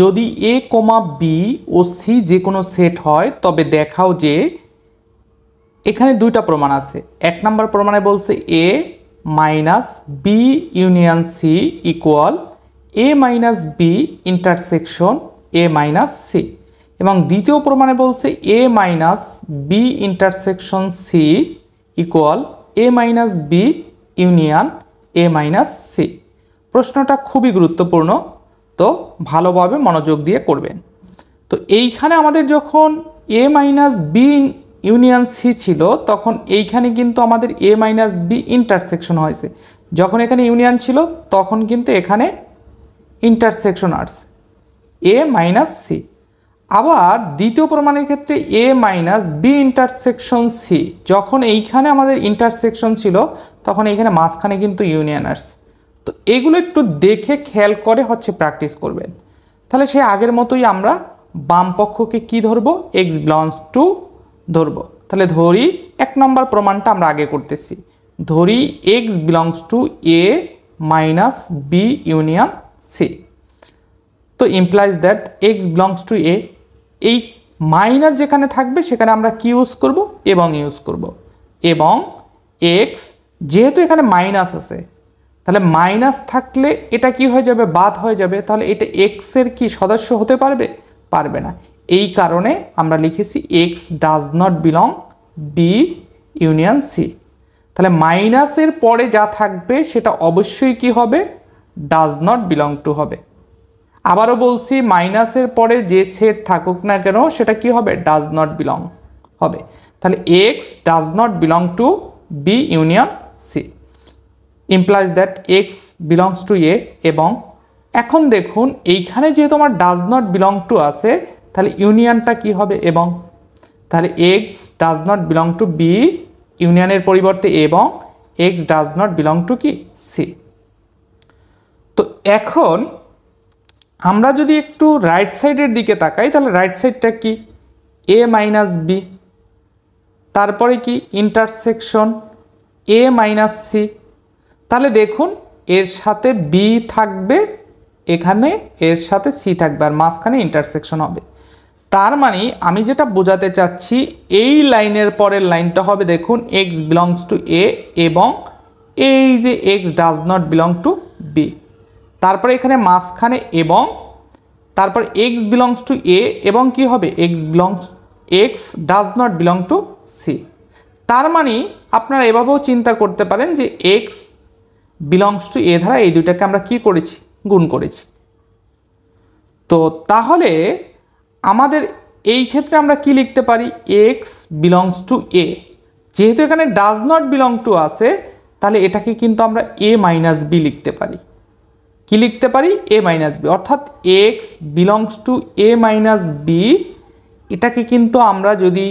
যদি এ কমা বি ও সি যে কোনো সেট হয় তবে দেখাও যে এখানে দুইটা প্রমাণ আছে এক নম্বর প্রমাণে বলছে A minus B union C equal A minus B intersection A minus C এবং দ্বিতীয় প্রমাণে বলছে A minus B intersection C equal A minus B union A minus C প্রশ্নটা খুবই গুরুত্বপূর্ণ তো ভালোভাবে মনোযোগ দিয়ে করবেন তো এইখানে আমাদের যখন A minus B union C ছিল তখন এইখানে কিন্তু আমাদের এ মাইনাস বি ইন্টারসেকশন হয়েছে যখন এখানে ইউনিয়ন ছিল তখন কিন্তু এখানে ইন্টারসেকশন আসছে এ মাইনাস সি আবার দ্বিতীয় প্রমাণের ক্ষেত্রে A minus B intersection C যখন এইখানে আমাদের ইন্টারসেকশন ছিল তখন এইখানে মাঝখানে কিন্তু ইউনিয়ন আসছে তো এগুলো একটু দেখে খেয়াল করে হচ্ছে প্র্যাকটিস করবেন তাহলে সে আগের মতোই আমরা বাম পক্ষকে কি ধরবো এক্স বিলংস টু ধরবো তাহলে ধরি এক নম্বর প্রমাণটা আমরা আগে করতেছি ধরি X belongs to A minus B union C তো implies that X belongs to A এই মাইনাস যেখানে থাকবে সেখানে আমরা কি ইউজ করব এবং ইউজ করব এবং এক্স যেহেতু এখানে মাইনাস আছে তাহলে মাইনাস থাকলে এটা কি হয়ে যাবে বাদ হয়ে যাবে তাহলে এটা এক্সের কি সদস্য হতে পারবে পারবে না এই কারণে আমরা লিখেছি X does not belong B union C তাহলে মাইনাসের পরে যা থাকবে সেটা অবশ্যই কি হবে ডাজ নট বিলং টু হবে আবারও বলছি মাইনাসের পরে যে ছেদ থাকুক না কেন সেটা কি হবে ডাজ নট বিলং হবে তাহলে X does not belong to B union C implies that X belongs to A এবং এখন দেখুন এইখানে যেহেতু আমার ডাজ নট বিলং টু আছে তাহলে ইউনিয়নটা কি হবে এবং তাহলে X does not belong to B ইউনিয়নের পরিবর্তে এবং X does not belong to কি সি তো এখন আমরা যদি একটু রাইট সাইডের দিকে তাকাই তাহলে রাইট সাইডটা কি এ মাইনাস বি তারপরে কি ইন্টারসেকশন এ মাইনাস সি তাহলে দেখুন এর সাথে বি থাকবে এখানে এর সাথে সি থাকবে আর মাঝখানে ইন্টারসেকশন হবে তার মানে আমি যেটা বোঝাতে চাচ্ছি এই লাইনের পরের লাইনটা হবে দেখুন এক্স বিলংস টু এ এবং এই যে X does not belong to B তারপরে এখানে মাঝখানে এবং তারপর এক্স বিলংস টু এ এবং কি হবে X belongs X does not belong to C তার মানে আপনারা এভাবেও চিন্তা করতে পারেন যে এক্স বিলংস টু এ ধারা এই দুইটাকে আমরা কি করেছি গুণ করেছি তো তাহলে আমাদের এই ক্ষেত্রে আমরা কি লিখতে পারি এক্স বিলংস টু এ যেহেতু এখানে ডাজ নট বিলং টু আছে তাহলে এটাকে কিন্তু আমরা এ মাইনাস বি লিখতে পারি কি লিখতে পারি এ মাইনাস বি অর্থাৎ X belongs to A minus B এটাকে কিন্তু আমরা যদি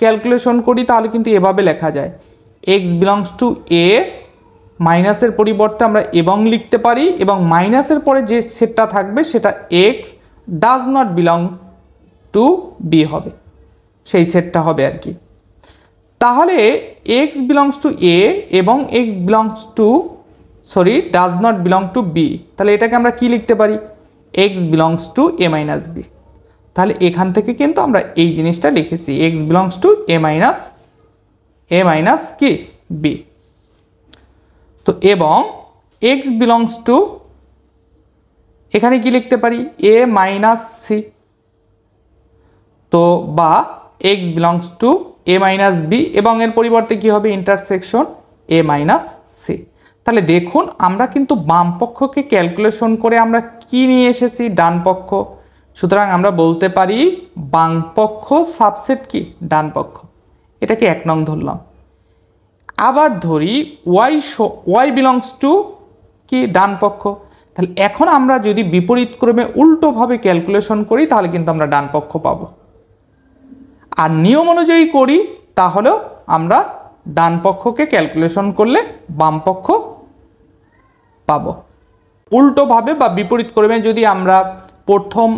ক্যালকুলেশন করি তাহলে কিন্তু এভাবে লেখা যায় এক্স বিলংস টু এ মাইনাসের পরিবর্তে আমরা এবং লিখতে পারি এবং মাইনাসের পরে যে সেটটা থাকবে সেটা X does not belong to B হবে সেই সেটটা হবে আর কি তাহলে এক্স বিলংস টু এ এবং X belongs to sorry does not belong to B তাহলে এটাকে আমরা কি লিখতে পারি X belongs to A minus B তাহলে এখান থেকে কিন্তু আমরা এই জিনিসটা লিখেছি X belongs to A minus A minus কি বি তো এবং এক্স বিলংস টু এখানে কি লিখতে পারি এ মাইনাস সি তো বা X belongs to A minus B এবং এর পরিবর্তে কি হবে ইন্টারসেকশন এ মাইনাস সি তাহলে দেখুন আমরা কিন্তু বাম পক্ষকে ক্যালকুলেশন করে আমরা কি নিয়ে এসেছি ডান পক্ষ সুতরাং আমরা বলতে পারি বাম পক্ষ সাবসেট কি ডান পক্ষ এটাকে এক নং ধরলাম আবার ধরি ওয়াই ওয়াই বিলংস টু কি ডান পক্ষ তাহলে এখন আমরা যদি বিপরীত ক্রমে উল্টোভাবে ক্যালকুলেশন করি তাহলে কিন্তু আমরা ডান পক্ষ পাব আর নিয়ম অনুযায়ী করি তাহলেও আমরা ডান পক্ষকে ক্যালকুলেশন করলে বাম পক্ষ পাব উল্টোভাবে বা বিপরীত ক্রমে যদি আমরা প্রথম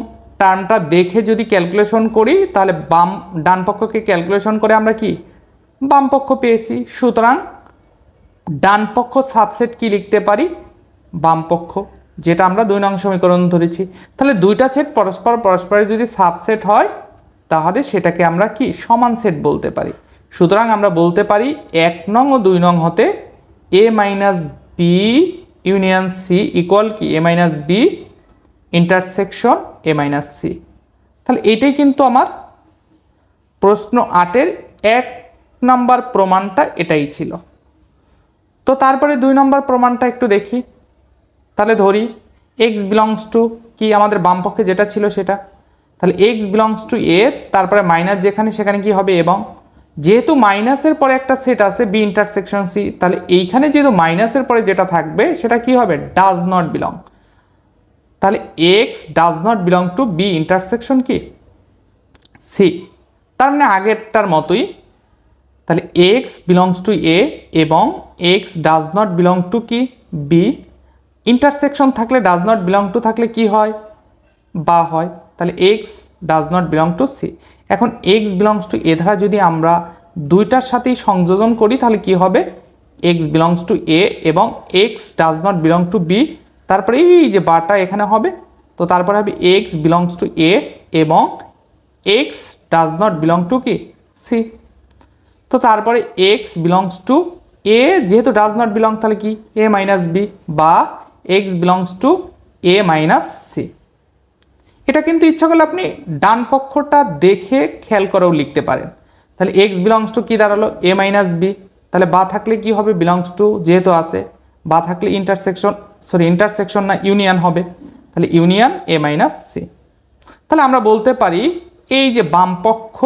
টার্মটা দেখে যদি ক্যালকুলেশন করি তাহলে বাম ডান পক্ষকে ক্যালকুলেশন করে আমরা কি বামপক্ষ পেয়েছি সুতরাং ডানপক্ষ সাবসেট কি লিখতে পারি বামপক্ষ যেটা আমরা দুই নং সমীকরণ ধরেছি তাহলে দুইটা সেট পরস্পর পরস্পরের যদি সাবসেট হয় তাহলে সেটাকে আমরা কি সমান সেট বলতে পারি সুতরাং আমরা বলতে পারি এক নং ও দুই নং হতে A minus B union C equal কি A minus B intersection A minus C তাহলে এটাই কিন্তু আমার প্রশ্ন আটের এক নম্বর প্রমাণটা এটাই ছিল তো তারপরে দুই নম্বর প্রমাণটা একটু দেখি তাহলে ধরি এক্স বিলংস টু কি আমাদের বামপক্ষে যেটা ছিল সেটা তাহলে এক্স বিলংস টু এ তারপরে মাইনাস যেখানে সেখানে কি হবে এবং যেহেতু মাইনাসের পরে একটা সেট আছে বি ইন্টারসেকশন সি তাহলে এইখানে যেহেতু মাইনাসের পরে যেটা থাকবে সেটা কি হবে ডাজ নট বিলং তাহলে X does not belong to B intersection কি সি তার মানে আগেরটার মতোই তাহলে এক্স বিলংস টু এ এবং X does not belong to কি বি ইন্টারসেকশন থাকলে ডাজ নট বিলং টু থাকলে কি হয় বা হয় তাহলে X does not belong to C এখন এক্স বিলংস টু এ ধারা যদি আমরা দুইটার সাথেই সংযোজন করি তাহলে কি হবে এক্স বিলংস টু এ এবং X does not belong to B তারপরে এই যে বাটা এখানে হবে তো তারপরে হবে এক্স বিলংস টু এ এবং X does not belong to কি সি তো তারপরে এক্স বিলংস টু এ যেহেতু ডাজ নট বিলং তাহলে কি এ মাইনাস বি বা X belongs to A minus C এটা কিন্তু ইচ্ছা করলে আপনি ডান পক্ষটা দেখে খেয়াল করেও লিখতে পারেন তাহলে এক্স বিলংস টু কী দাঁড়ালো এ মাইনাস বি তাহলে বা থাকলে কি হবে বিলংস টু যেহেতু আছে বা থাকলে ইন্টারসেকশন সরি ইন্টারসেকশন না ইউনিয়ন হবে তাহলে ইউনিয়ন এ মাইনাস সি তাহলে আমরা বলতে পারি এই যে বামপক্ষ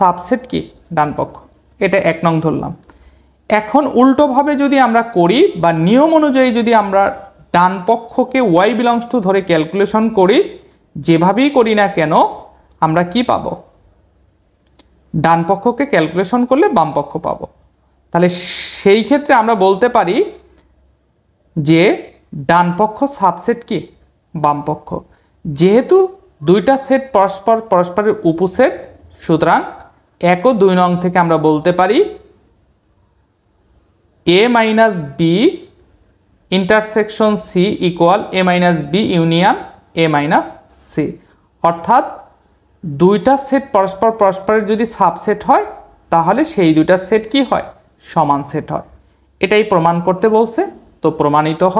সাবসেট কি ডানপক্ষ এটা এক নং ধরলাম এখন উল্টোভাবে যদি আমরা করি বা নিয়ম অনুযায়ী যদি আমরা ডান পক্ষকে ওয়াই বিলংস টু ধরে ক্যালকুলেশন করি যেভাবেই করি না কেন আমরা কি পাব ডান পক্ষকে ক্যালকুলেশন করলে বাম পক্ষ পাব তাহলে সেই ক্ষেত্রে আমরা বলতে পারি যে ডান পক্ষ সাবসেট কি বাম পক্ষ যেহেতু দুইটা সেট পরস্পর পরস্পরের উপসেট সুতরাং এক ও দুই নং থেকে আমরা বলতে পারি A minus B intersection C equal A minus B union A minus C অর্থাৎ দুইটা সেট পরস্পর পরস্পরের যদি সাবসেট হয় তাহলে সেই দুইটা সেট কি হয় সমান সেট হয় এটাই প্রমাণ করতে বলছে তো প্রমাণিত হয়